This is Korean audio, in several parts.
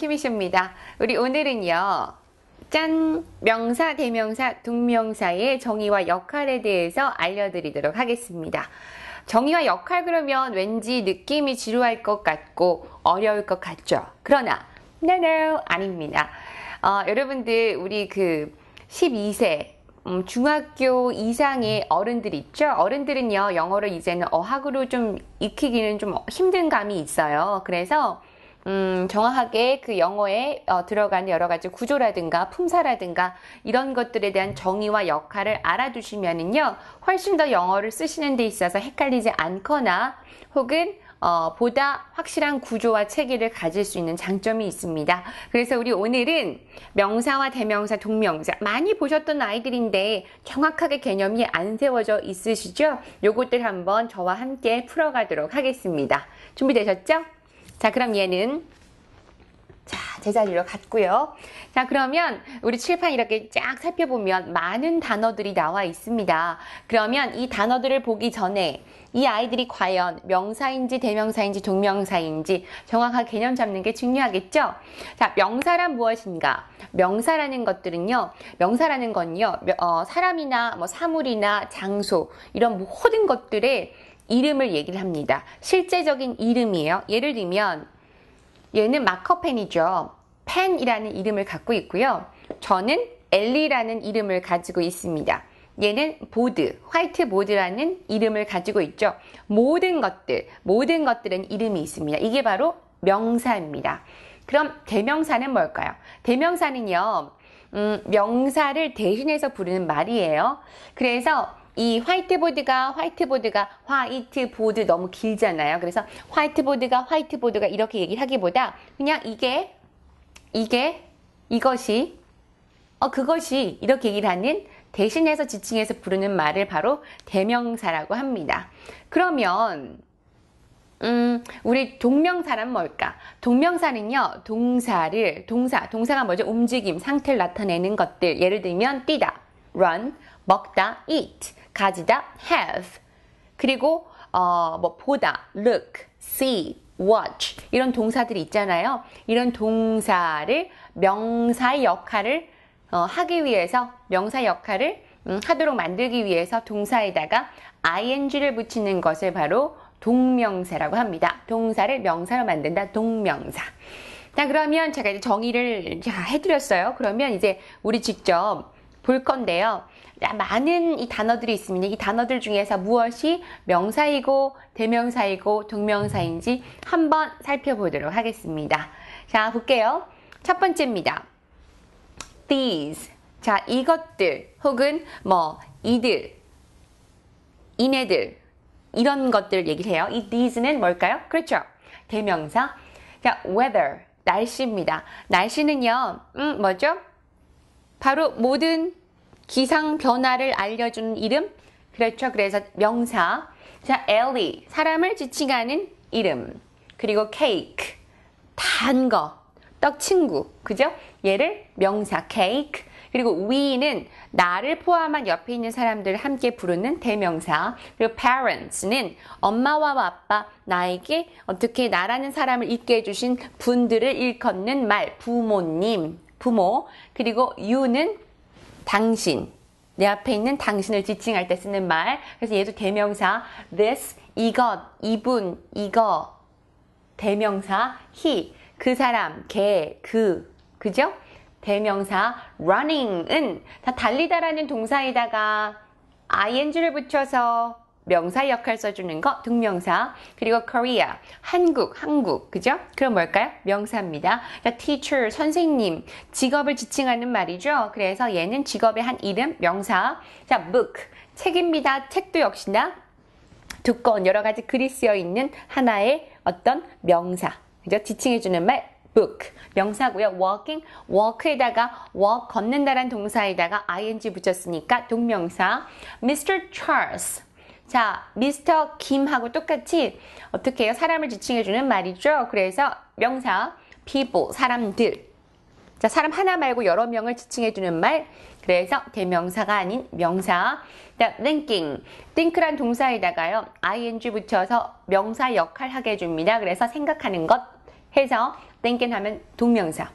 힘이십니다. 우리 오늘은요. 짠! 명사, 대명사, 동명사의 정의와 역할에 대해서 알려드리도록 하겠습니다. 정의와 역할 그러면 왠지 느낌이 지루할 것 같고 어려울 것 같죠. 그러나, no, no, 아닙니다. 어, 여러분들, 우리 그 12세, 음, 중학교 이상의 어른들 있죠? 어른들은요, 영어를 이제는 어학으로 좀 익히기는 좀 힘든 감이 있어요. 그래서 음, 정확하게 그 영어에 어, 들어간 여러 가지 구조라든가 품사라든가 이런 것들에 대한 정의와 역할을 알아두시면은요 훨씬 더 영어를 쓰시는 데 있어서 헷갈리지 않거나 혹은 어, 보다 확실한 구조와 체계를 가질 수 있는 장점이 있습니다. 그래서 우리 오늘은 명사와 대명사, 동명사 많이 보셨던 아이들인데 정확하게 개념이 안 세워져 있으시죠? 요것들 한번 저와 함께 풀어가도록 하겠습니다. 준비되셨죠? 자, 그럼 얘는 자, 제자리로 갔고요. 자, 그러면 우리 칠판 이렇게 쫙 살펴보면 많은 단어들이 나와 있습니다. 그러면 이 단어들을 보기 전에 이 아이들이 과연 명사인지 대명사인지 동명사인지 정확한 개념 잡는 게 중요하겠죠? 자, 명사란 무엇인가? 명사라는 것들은요, 명사라는 건요, 어, 사람이나 뭐 사물이나 장소, 이런 모든 것들에 이름을 얘기를 합니다. 실제적인 이름이에요. 예를 들면 얘는 마커펜이죠. 펜이라는 이름을 갖고 있고요. 저는 엘리라는 이름을 가지고 있습니다. 얘는 보드, 화이트보드라는 이름을 가지고 있죠. 모든 것들, 모든 것들은 이름이 있습니다. 이게 바로 명사입니다. 그럼 대명사는 뭘까요? 대명사는요, 음, 명사를 대신해서 부르는 말이에요. 그래서 이 화이트보드가 화이트보드가 화이트보드 너무 길잖아요. 그래서 화이트보드가 화이트보드가 이렇게 얘기를 하기보다 그냥 이게 이게 이것이 어 그것이 이렇게 얘기를 하는 대신해서 지칭해서 부르는 말을 바로 대명사라고 합니다. 그러면 음, 우리 동명사란 뭘까? 동명사는요, 동사를, 동사, 동사가 뭐죠? 움직임, 상태를 나타내는 것들. 예를 들면, 뛰다, run, 먹다, eat. 가지다 have 그리고 어, 뭐 보다 look, see, watch 이런 동사들이 있잖아요. 이런 동사를 명사의 역할을 어, 하기 위해서 명사 역할을 음, 하도록 만들기 위해서 동사에다가 ing를 붙이는 것을 바로 동명사라고 합니다. 동사를 명사로 만든다. 동명사. 자, 그러면 제가 이제 정의를 해드렸어요. 그러면 이제 우리 직접 볼 건데요. 많은 이 단어들이 있습니다. 이 단어들 중에서 무엇이 명사이고 대명사이고 동명사인지 한번 살펴보도록 하겠습니다. 자, 볼게요. 첫 번째입니다. these. 자, 이것들 혹은 뭐 이들, 이네들 이런 것들 얘기를 해요. 이 these는 뭘까요? 그렇죠. 대명사. 자, weather. 날씨입니다. 날씨는요. 음, 뭐죠? 바로 모든 기상 변화를 알려주는 이름. 그렇죠. 그래서 명사. 자, 엘리. 사람을 지칭하는 이름. 그리고 케이크. 단 거. 떡 친구. 그죠? 얘를 명사 케이크. 그리고 위 e 는 나를 포함한 옆에 있는 사람들을 함께 부르는 대명사. 그리고 parents는 엄마와 아빠, 나에게 어떻게 나라는 사람을 있게 해주신 분들을 일컫는 말, 부모님. 부모, 그리고 you는 당신, 내 앞에 있는 당신을 지칭할 때 쓰는 말. 그래서 얘도 대명사 this, 이것, 이분, 이거. 대명사 he, 그 사람, 걔, 그. 그죠? 대명사 running은 다 달리다라는 동사에다가 ing를 붙여서 명사 역할 써주는 거 동명사 그리고 Korea 한국 한국 그죠? 그럼 뭘까요? 명사입니다. 자, 그러니까 teacher 선생님 직업을 지칭하는 말이죠. 그래서 얘는 직업의 한 이름 명사 자 book 책입니다. 책도 역시나 두꺼운 여러 가지 글이 쓰여 있는 하나의 어떤 명사 그죠? 지칭해주는 말 book 명사고요. walking walk에다가 walk 걷는다란 동사에다가 ing 붙였으니까 동명사 Mr. Charles 자, 미스터 김하고 똑같이 어떻게 해요? 사람을 지칭해주는 말이죠. 그래서 명사, people, 사람들. 자, 사람 하나 말고 여러 명을 지칭해주는 말. 그래서 대명사가 아닌 명사. 그다음 thinking. think란 동사에다가요. ing 붙여서 명사 역할 하게 해줍니다. 그래서 생각하는 것 해서 thinking 하면 동명사.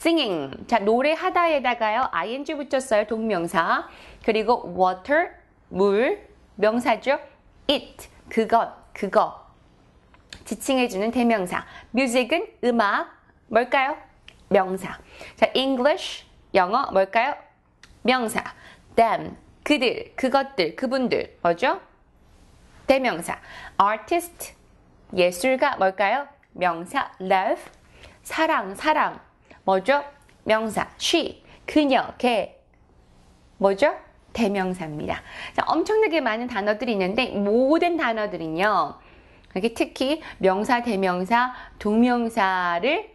singing. 자, 노래하다에다가요. ing 붙였어요. 동명사. 그리고 water, 물. 명사죠. it 그것 그거 지칭해주는 대명사. music은 음악 뭘까요? 명사. 자, English 영어 뭘까요? 명사. them 그들 그것들 그분들 뭐죠? 대명사. artist 예술가 뭘까요? 명사 love 사랑 사랑 뭐죠? 명사 she 그녀 걔 뭐죠? 대명사입니다. 자, 엄청나게 많은 단어들이 있는데 모든 단어들은요. 이렇게 특히 명사, 대명사, 동명사를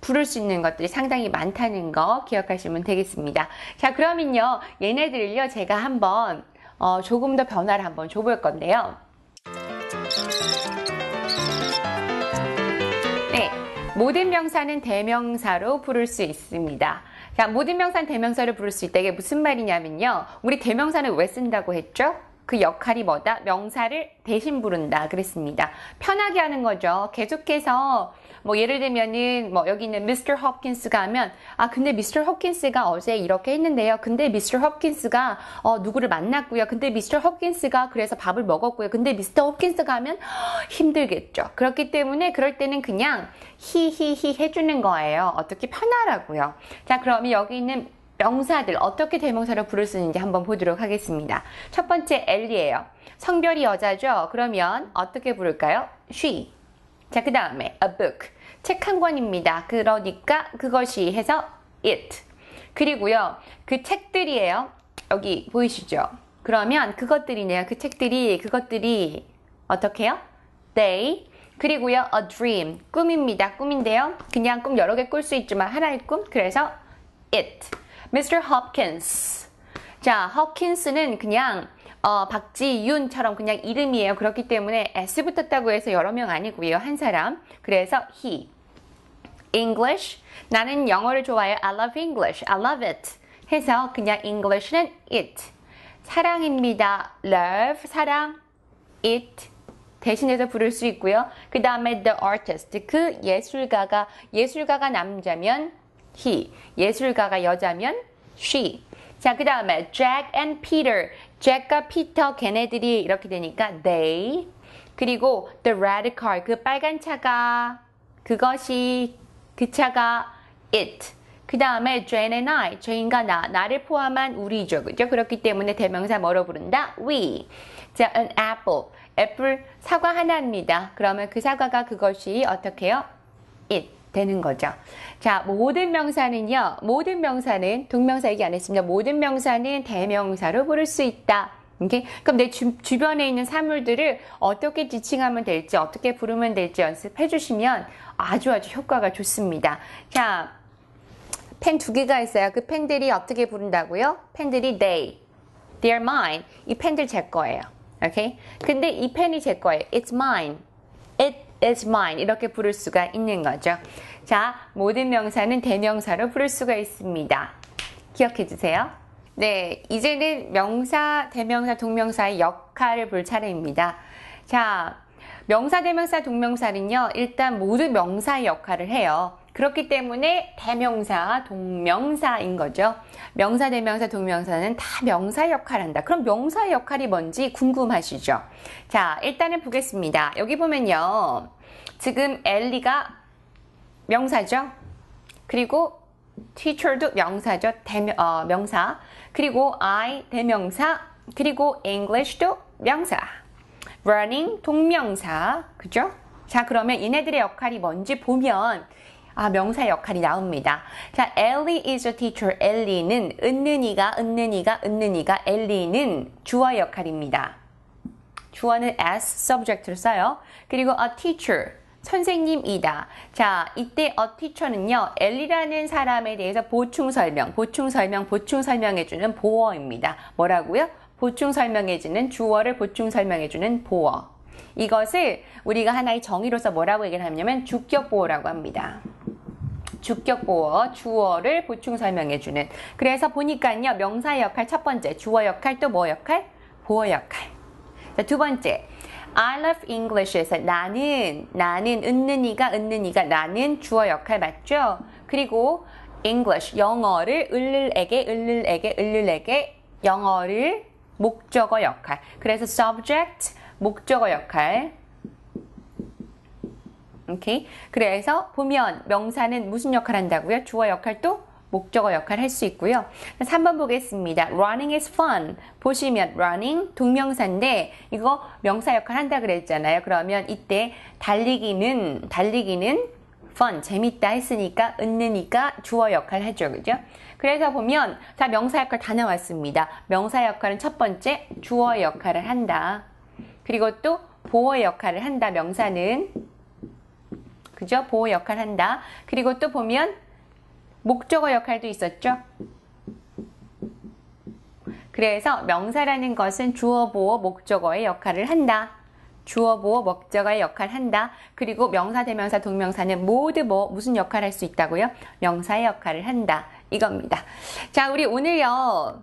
부를 수 있는 것들이 상당히 많다는 거 기억하시면 되겠습니다. 자, 그러면요. 얘네들을요. 제가 한번 어, 조금 더 변화를 한번 줘볼 건데요. 모든 명사는 대명사로 부를 수 있습니다. 자, 모든 명사는 대명사를 부를 수 있다. 이게 무슨 말이냐면요. 우리 대명사는 왜 쓴다고 했죠? 그 역할이 뭐다? 명사를 대신 부른다 그랬습니다. 편하게 하는 거죠. 계속해서 뭐 예를 들면은 뭐 여기 있는 미스 h 허킨스가 하면 아 근데 미스 h 허킨스가 어제 이렇게 했는데요. 근데 미스 h 허킨스가어 누구를 만났고요. 근데 미스 h 허킨스가 그래서 밥을 먹었고요. 근데 미스 h 허킨스가 하면 힘들겠죠. 그렇기 때문에 그럴 때는 그냥 히히히 해주는 거예요. 어떻게 편하라고요. 자그럼 여기 있는 명사들 어떻게 대명사로 부를 수 있는지 한번 보도록 하겠습니다. 첫 번째 엘리예요. 성별이 여자죠. 그러면 어떻게 부를까요? she. 자, 그 다음에 a book. 책 한 권입니다. 그러니까 그것이 해서 it. 그리고요. 그 책들이에요. 여기 보이시죠? 그러면 그것들이네요. 그 책들이 그것들이 어떻게요? they 그리고요. a dream 꿈입니다. 꿈인데요. 그냥 꿈 여러 개 꿀 수 있지만 하나의 꿈. 그래서 it Mr. Hopkins. 자, Hopkins는 그냥 어, 박지윤처럼 그냥 이름이에요. 그렇기 때문에 S 붙었다고 해서 여러 명 아니고요. 한 사람. 그래서 he. English. 나는 영어를 좋아해요. I love English. I love it. 해서 그냥 English는 it. 사랑입니다. love. 사랑. it. 대신해서 부를 수 있고요. 그 다음에 the artist. 그 예술가가, 예술가가 남자면 he. 예술가가 여자면 she. 자, 그 다음에 Jack and Peter. 잭과 피터 걔네들이 이렇게 되니까 they. 그리고 the red car. 그 빨간 차가 그것이 그 차가 it. 그 다음에 Jane and I, j a 과 나, 나를 포함한 우리죠. 그죠? 그렇기 때문에 대명사 뭐로 부른다? We. 자, an apple. 애플 사과 하나입니다. 그러면 그 사과가 그것이 어떻게 요 it. 되는 거죠. 자, 모든 명사는요. 모든 명사는 동명사 얘기 안 했습니다. 모든 명사는 대명사로 부를 수 있다. 이렇게 그럼 내 주, 변에 있는 사물들을 어떻게 지칭하면 될지 어떻게 부르면 될지 연습해 주시면 아주 아주 효과가 좋습니다. 자, 펜 두 개가 있어요. 그 펜들이 어떻게 부른다고요? 펜들이 they, they're mine. 이 펜들 제 거예요. 오케이? 근데 이 펜이 제 거예요. It's mine. is mine 이렇게 부를 수가 있는 거죠. 자, 모든 명사는 대명사로 부를 수가 있습니다. 기억해 주세요. 네, 이제는 명사, 대명사, 동명사의 역할을 볼 차례입니다. 자, 명사, 대명사, 동명사는요, 일단 모두 명사의 역할을 해요. 그렇기 때문에 대명사, 동명사인 거죠. 명사, 대명사, 동명사는 다 명사 역할을 한다. 그럼 명사 의 역할이 뭔지 궁금하시죠? 자, 일단은 보겠습니다. 여기 보면요. 지금 엘리가 명사죠. 그리고 teacher도 명사죠. 대명, 어, 명사. 그리고 I 대명사. 그리고 English도 명사. running 동명사. 그죠? 자, 그러면 얘네들의 역할이 뭔지 보면 아, 명사 역할이 나옵니다. 자, Ellie is a teacher. Ellie는 은느니가은느니가은느니가 Ellie는 주어 역할입니다. 주어는 as subject를 써요. 그리고 a teacher. 선생님이다. 자, 이때 a teacher는요, 엘리라는 사람에 대해서 보충 설명, 보충 설명, 보충 설명해주는 보어입니다. 뭐라고요? 보충 설명해주는 주어를 보충 설명해주는 보어. 이것을 우리가 하나의 정의로서 뭐라고 얘기를 하냐면 주격 보호라고 합니다. 주격보어, 주어를 보충 설명해주는. 그래서 보니까요, 명사 역할 첫 번째, 주어 역할 또 뭐 역할? 보어 역할. 자, 두 번째. I love English에서 나는, 나는, 은는 이가, 은는 이가, 나는 주어 역할 맞죠? 그리고 English, 영어를 을을에게, 을을에게, 을을에게, 영어를 목적어 역할. 그래서 subject, 목적어 역할. 오케이? 그래서 보면 명사는 무슨 역할 을 한다고요? 주어 역할도 목적어 역할 을할수 있고요. 3번 보겠습니다. running is fun. 보시면 running 동명사인데 이거 명사 역할 한다 그랬잖아요. 그러면 이때 달리기는 달리기는 fun 재밌다 했으니까 은느니까 주어 역할 하죠. 그죠? 그래서 보면 자 명사 역할 다 나왔습니다. 명사 역할은 첫 번째 주어 역할을 한다. 그리고 또 보어 역할을 한다 명사는 그죠? 보호 역할 한다. 그리고 또 보면 목적어 역할도 있었죠? 그래서 명사라는 것은 주어 보호 목적어의 역할을 한다. 주어 보호 목적어의 역할 을 한다. 그리고 명사 대명사 동명사는 모두 뭐 무슨 역할 을할 수 있다고요? 명사의 역할을 한다. 이겁니다. 자, 우리 오늘요.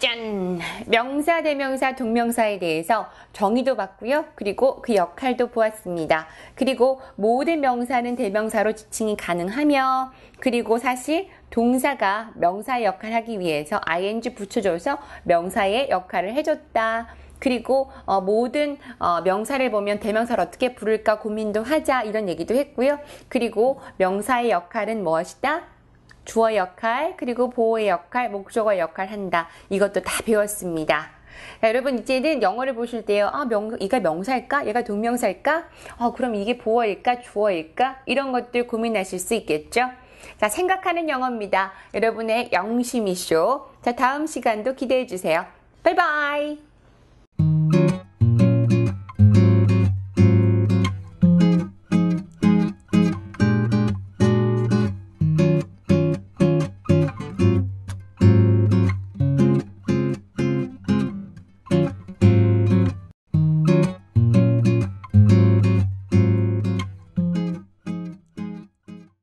짠! 명사, 대명사, 동명사에 대해서 정의도 봤고요. 그리고 그 역할도 보았습니다. 그리고 모든 명사는 대명사로 지칭이 가능하며 그리고 사실 동사가 명사의 역할을 하기 위해서 ing 붙여줘서 명사의 역할을 해줬다. 그리고 어, 모든 어, 명사를 보면 대명사를 어떻게 부를까 고민도 하자 이런 얘기도 했고요. 그리고 명사의 역할은 무엇이다? 주어 역할, 그리고 보호의 역할, 목적어 의 역할 한다. 이것도 다 배웠습니다. 자, 여러분 이제는 영어를 보실 때요. 아, 명, 이가 명사일까? 얘가 동명사일까? 아, 그럼 이게 보어일까? 주어일까? 이런 것들 고민하실 수 있겠죠? 자, 생각하는 영어입니다. 여러분의 영심이쇼. 자, 다음 시간도 기대해 주세요. 바이바이!